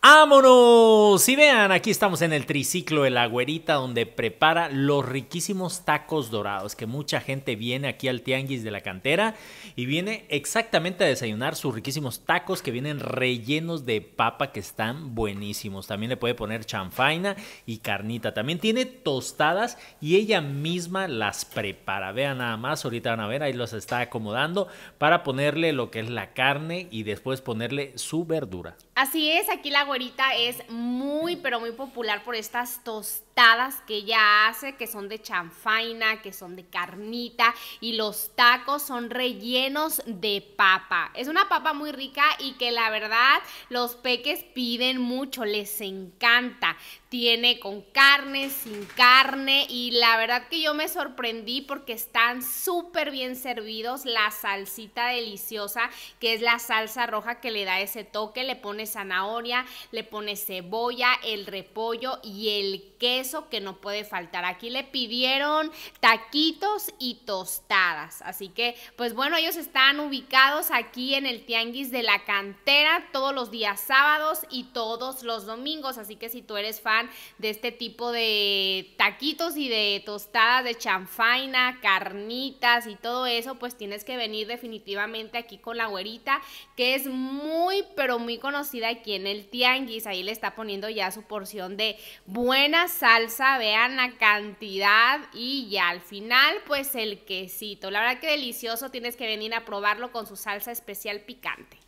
¡Vámonos! Y vean, aquí estamos en el triciclo de la güerita donde prepara los riquísimos tacos dorados, que mucha gente viene aquí al tianguis de la cantera y viene exactamente a desayunar sus riquísimos tacos que vienen rellenos de papa que están buenísimos. También le puede poner chanfaina y carnita. También tiene tostadas y ella misma las prepara. Vean nada más, ahorita van a ver, ahí los está acomodando para ponerle lo que es la carne y después ponerle su verdura. Así es, aquí la ahorita es muy, pero muy popular por estas tostadas que ella hace, que son de chanfaina, que son de carnita y los tacos son rellenos de papa. Es una papa muy rica y que la verdad los peques piden mucho, les encanta. Tiene con carne, sin carne y la verdad que yo me sorprendí porque están súper bien servidos. La salsita deliciosa, que es la salsa roja que le da ese toque, le pone zanahoria, le pone cebolla, el repollo y el queso que no puede faltar. Aquí le pidieron taquitos y tostadas. Así que, pues bueno, ellos están ubicados aquí en el Tianguis de la Cantera todos los días sábados y todos los domingos. Así que si tú eres fan de este tipo de taquitos y de tostadas de chanfaina, carnitas y todo eso, pues tienes que venir definitivamente aquí con la güerita, que es muy, pero muy conocida aquí en el Tianguis ahí le está poniendo ya su porción de buena salsa, vean la cantidad y ya al final pues el quesito. La verdad que delicioso, tienes que venir a probarlo con su salsa especial picante.